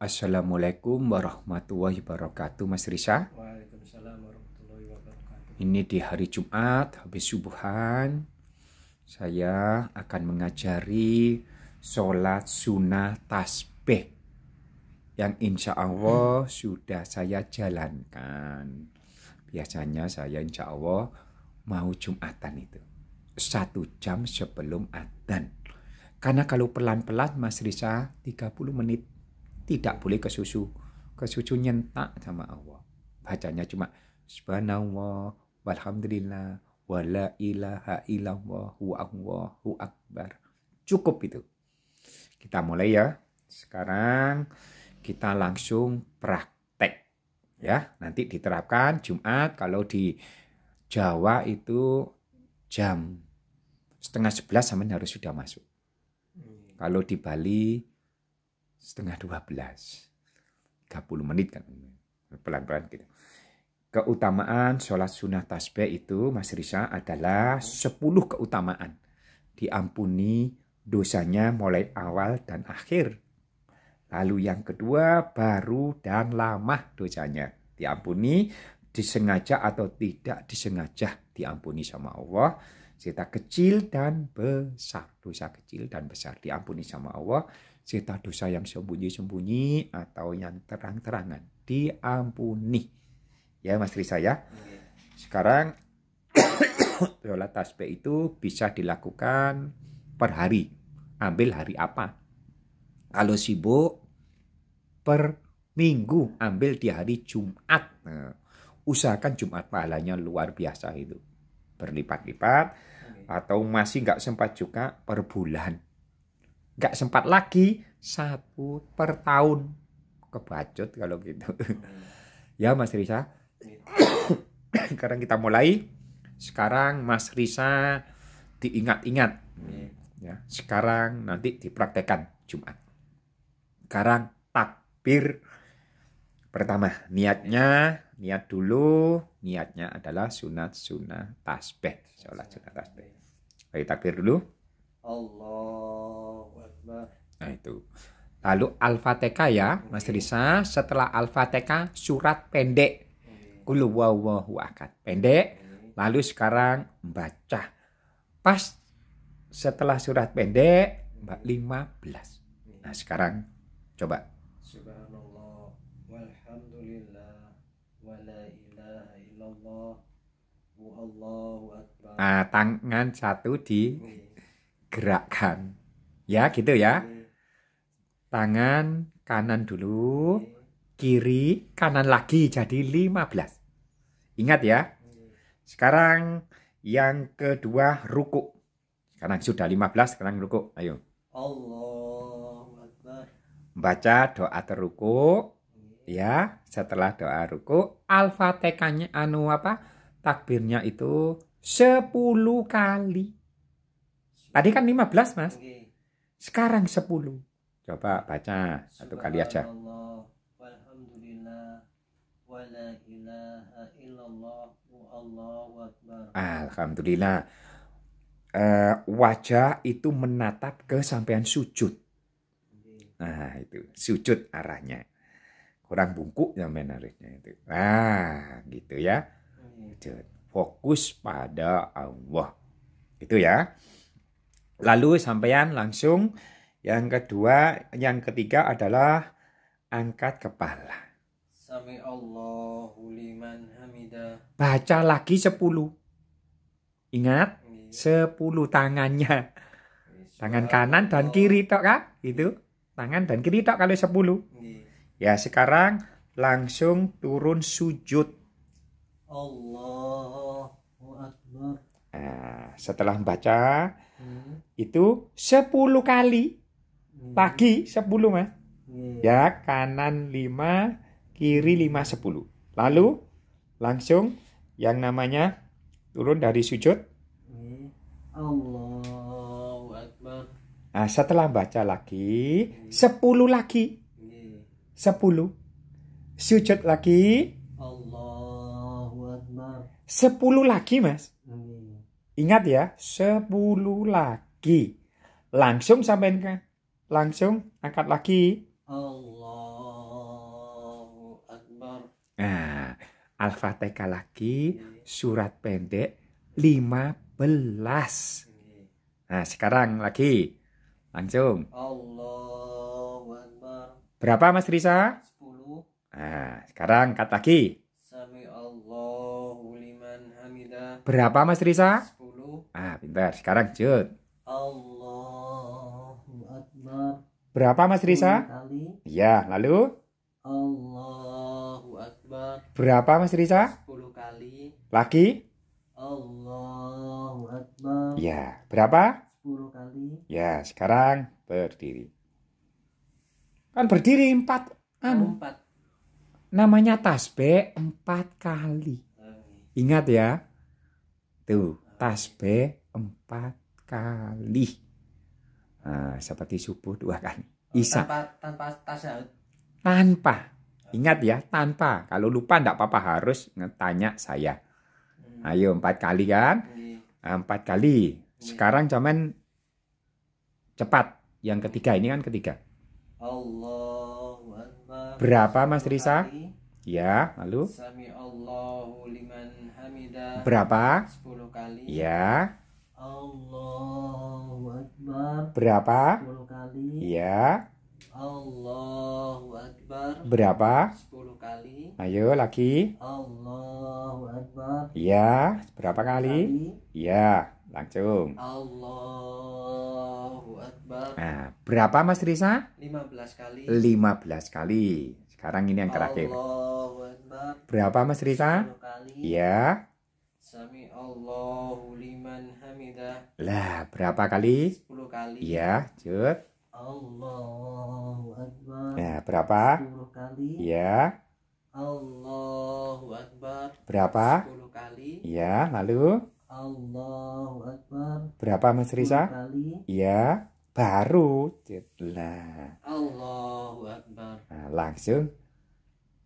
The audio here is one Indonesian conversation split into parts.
Assalamualaikum warahmatullahi wabarakatuh Mas Risa Waalaikumsalam warahmatullahi wabarakatuh Ini di hari Jumat habis subuhan Saya akan mengajari sholat sunnah tasbih Yang insya Allah hmm. sudah saya jalankan Biasanya saya insya Allah mau Jumatan itu Satu jam sebelum adzan karena kalau pelan-pelan Mas Risa 30 menit tidak boleh ke susu ke susu nyentak sama Allah bacanya cuma subhanallah walhamdulillah wala ilaha illallah hu allahu akbar cukup itu kita mulai ya sekarang kita langsung praktek ya nanti diterapkan Jumat kalau di Jawa itu jam setengah sebelas sama harus sudah masuk hmm. kalau di Bali setengah dua belas, 30 menit kan. Pelan-pelan gitu. Keutamaan sholat sunnah tasbih itu Mas Risa adalah sepuluh keutamaan. Diampuni dosanya mulai awal dan akhir. Lalu yang kedua baru dan lama dosanya. Diampuni disengaja atau tidak disengaja diampuni sama Allah. Cerita kecil dan besar. Dosa kecil dan besar diampuni sama Allah cerita dosa yang sembunyi-sembunyi atau yang terang-terangan diampuni ya Mas Risa ya sekarang sholat tasbih itu bisa dilakukan per hari ambil hari apa kalau sibuk per minggu ambil di hari Jumat nah, usahakan Jumat pahalanya luar biasa itu berlipat-lipat atau masih nggak sempat juga per bulan nggak sempat lagi satu per tahun kebacut kalau gitu hmm. ya Mas Risa iya. sekarang kita mulai sekarang Mas Risa diingat-ingat iya. ya sekarang nanti dipraktekkan Jumat sekarang takbir pertama niatnya niat dulu niatnya adalah sunat sunat tasbih sholat sunat tasbih Baik takbir dulu Allah Nah itu. Lalu alfa TK ya, Mas Risa. Setelah alfa TK surat pendek. Kulu wawahu akad. Pendek. Lalu sekarang baca. Pas setelah surat pendek, 15. Hmm. Nah sekarang coba. Nah, tangan satu digerakkan. Ya, gitu ya. Tangan kanan dulu, kiri, kanan lagi jadi 15. Ingat ya. Sekarang yang kedua ruku. Sekarang sudah 15, sekarang ruku. Ayo. Baca doa teruku ya. Setelah doa ruku, alfa tekannya anu apa? Takbirnya itu 10 kali. Tadi kan 15, Mas. Sekarang sepuluh Coba baca satu kali aja. Alhamdulillah. Uh, wajah itu menatap ke sampean sujud. Nah, itu sujud arahnya. Kurang bungkuk yang menariknya itu. Nah, gitu ya. Fokus pada Allah. Itu ya. Lalu sampean langsung yang kedua, yang ketiga adalah angkat kepala. Sami Allahu liman hamida. Baca lagi sepuluh. Ingat, iya. sepuluh tangannya. Iya. Tangan kanan dan kiri tok kan? Itu. Tangan dan kiri tok kalau sepuluh. Iya. Ya, sekarang langsung turun sujud. Allahu Akbar. Nah, setelah baca. Hmm. itu 10 kali hmm. pagi 10 mas hmm. ya kanan 5 kiri 5 10 lalu langsung yang namanya turun dari sujud hmm. Allah Akbar nah setelah baca lagi hmm. 10 lagi hmm. 10 sujud lagi 10 Akbar. lagi mas. Hmm. Ingat ya, 10 lagi. Langsung sampai ke langsung angkat lagi. Allahu Akbar. Nah, Al-Fatihah lagi, surat pendek 15. Nah, sekarang lagi. Langsung. Allahu Akbar. Berapa Mas Risa? 10. Nah, sekarang angkat lagi. Sami Allahu liman hamidah. Berapa Mas Risa? Ah, pintar. Sekarang jut. Allahu Akbar. Berapa Mas Risa? Kali. Ya, lalu? Allahu Akbar. Berapa Mas Risa? 10 kali. Lagi? Allahu Akbar. Ya, berapa? 10 kali. Ya, sekarang berdiri. Kan berdiri 4 anu. 4. Namanya tasbih 4 kali. Eh. Ingat ya. Tuh tasbih empat kali nah, seperti subuh dua kali oh, Isa tanpa tanpa tanpa ingat ya tanpa kalau lupa tidak apa-apa harus tanya saya hmm. ayo empat kali kan iya. nah, empat kali iya. sekarang cuman cepat yang ketiga ini kan ketiga berapa Mas Risa Ya, lalu Berapa? Ya. kali. Ya. Allahu Akbar. Berapa? 10 kali. Ya. Allahu Akbar. Berapa? 10 kali. Ayo lagi. Allahu Akbar. Ya, berapa kali? kali. Ya, langsung. Allahu Akbar. Nah, berapa Mas Risa? 15 kali. 15 kali. Sekarang ini yang terakhir. Allahu Akbar. Berapa Mas Risa? 10 kali. Ya. Sami liman hamidah. Lah, berapa kali? 10 kali. Iya, cut. Allahu akbar. Nah, berapa? 10 kali. Iya. Allahu akbar. Berapa? 10 kali. Iya, lalu? Allahu akbar. Berapa Mas Risa? 10 kali. Iya, baru. Cut. Lah. Allahu akbar. Nah, langsung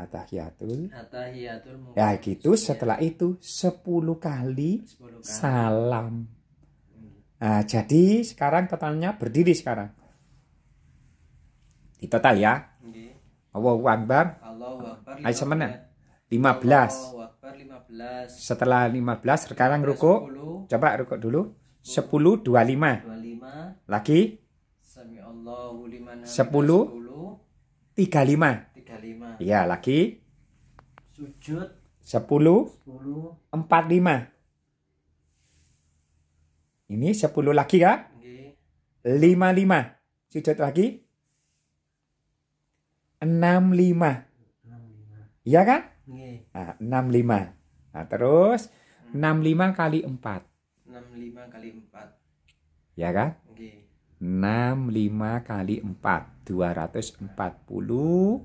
Atahiyatul. Atahiyatul Ya gitu setelah itu 10 kali, 10 kali. salam. Hmm. Nah, jadi sekarang totalnya berdiri sekarang. Di total ya. Nggih. Okay. Allahu Akbar. Allahu Akbar. Ayo semenen. 15. 15. Setelah 15 sekarang ruko Coba ruko dulu. 10 25. Lagi. 10 35. Ya lagi. Sujud. Sepuluh. Sepuluh. Empat lima. Ini sepuluh lagi ya? kak. Lima lima. Sujud lagi. Enam lima. Enam lima. Iya Kak? Nah, enam lima. Nah, terus enam lima kali empat. Enam lima kali empat. Ya kan? Enam lima kali 4 240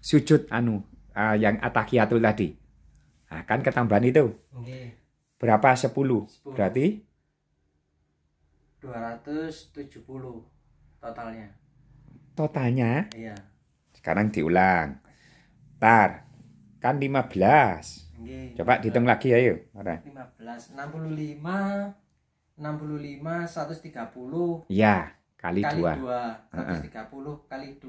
sujud anu uh, yang atakiatul tadi. Nah, kan ketambahan itu. Okay. Berapa 10? 10. Berarti 270 totalnya. Totalnya? Iya. Sekarang diulang. Tar. Kan 15. Okay, Coba 15. dihitung lagi ayo. Ora. 15, 65 65 130. ya kali, kali 2. 2. 130 uh -uh. kali 2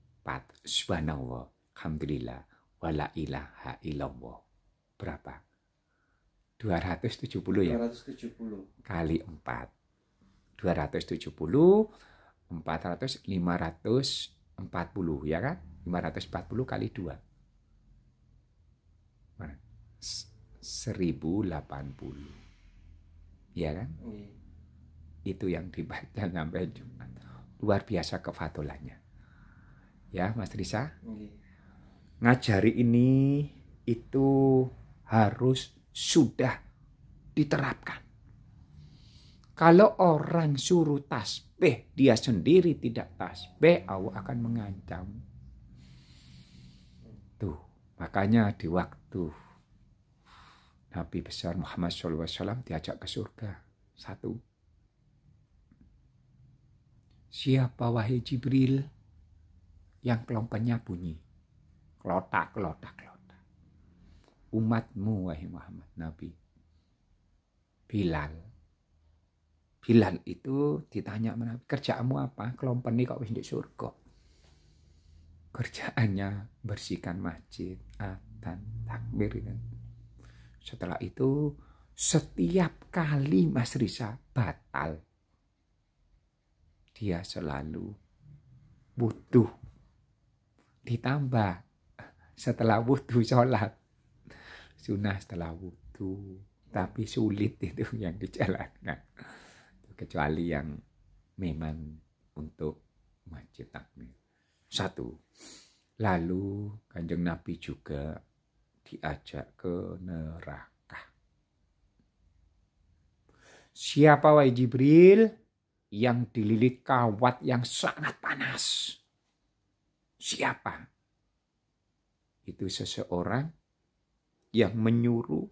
empat Subhanallah, Alhamdulillah, wala ilaha illallah. Berapa? 270 ya? 270. Kali 4. 270, 400, 540 ya kan? 540 kali 2. mana 1080. Ya kan? Iya. Itu yang dibaca sampai Jumat. Luar biasa kefatulannya ya Mas Risa. Ngajari ini itu harus sudah diterapkan. Kalau orang suruh tasbih, dia sendiri tidak tasbih, Allah akan mengancam. Tuh, makanya di waktu Nabi besar Muhammad SAW diajak ke surga. Satu. Siapa wahai Jibril? yang kelompoknya bunyi. Kelotak, kelotak, kelotak. Umatmu, wahai Muhammad Nabi. Bilal. Bilal itu ditanya Nabi, kerjaanmu apa? kelompok ini kok wis di surga. Kerjaannya bersihkan masjid, atan, takbir. Kan? Setelah itu setiap kali Mas Risa batal, dia selalu butuh ditambah setelah wudhu sholat. Sunnah setelah wudhu. Tapi sulit itu yang dijalankan. Kecuali yang memang untuk masjid takmir. Satu. Lalu kanjeng Nabi juga diajak ke neraka. Siapa wahai Jibril yang dililit kawat yang sangat panas? Siapa? Itu seseorang yang menyuruh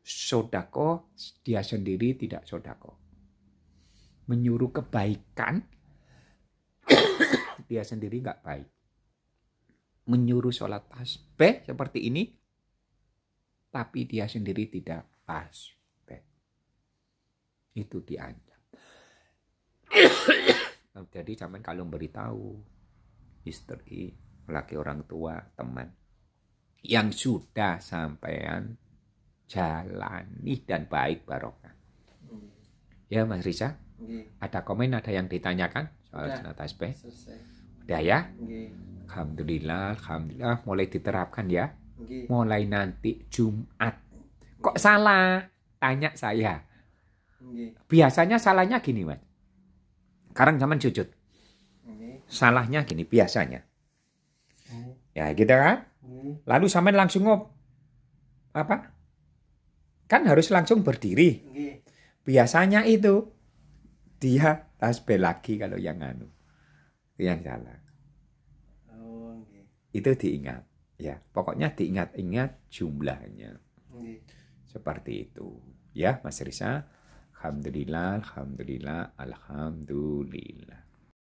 sodako, dia sendiri tidak sodako. Menyuruh kebaikan, dia sendiri nggak baik. Menyuruh sholat tasbih seperti ini, tapi dia sendiri tidak tasbih. Itu diancam. Jadi zaman kalau beritahu istri, laki orang tua, teman yang sudah sampean jalani dan baik barokah. Hmm. Ya Mas Riza, hmm. ada komen ada yang ditanyakan soal Udah. Sudah ya? Hmm. Alhamdulillah, alhamdulillah mulai diterapkan ya. Mulai nanti Jumat. Kok salah? Tanya saya. Biasanya salahnya gini, Mas. Sekarang zaman jujur. Salahnya gini biasanya. Hmm. Ya gitu kan. Hmm. Lalu sampai langsung ngop apa? Kan harus langsung berdiri. Iya. Biasanya itu dia tasbih lagi kalau yang anu. Yang salah. Oh, iya. Itu diingat. Ya, pokoknya diingat-ingat jumlahnya. Iya. Seperti itu. Ya, Mas Risa. Alhamdulillah, alhamdulillah, alhamdulillah.